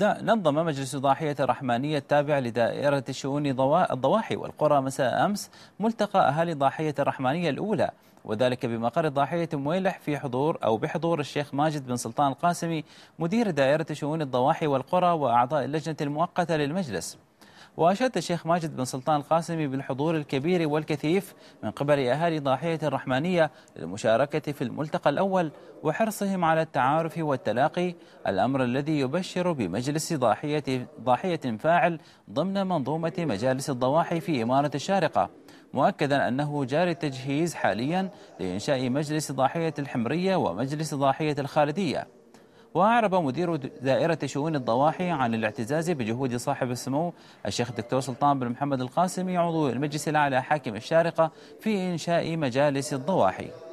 نظم مجلس ضاحية الرحمانية التابع لدائرة شؤون الضواحي والقرى مساء أمس ملتقى أهالي ضاحية الرحمانية الأولى وذلك بمقر ضاحية مويلح في حضور أو بحضور الشيخ ماجد بن سلطان القاسمي مدير دائرة شؤون الضواحي والقرى وأعضاء اللجنة المؤقتة للمجلس وأشاد الشيخ ماجد بن سلطان القاسمي بالحضور الكبير والكثيف من قبل أهالي ضاحية الرحمانية للمشاركة في الملتقى الأول وحرصهم على التعارف والتلاقي الأمر الذي يبشر بمجلس ضاحية, ضاحية فاعل ضمن منظومة مجالس الضواحي في إمارة الشارقة مؤكدا أنه جاري التجهيز حاليا لإنشاء مجلس ضاحية الحمرية ومجلس ضاحية الخالدية وأعرب مدير دائرة شؤون الضواحي عن الاعتزاز بجهود صاحب السمو الشيخ الدكتور سلطان بن محمد القاسمي عضو المجلس الأعلى حاكم الشارقة في إنشاء مجالس الضواحي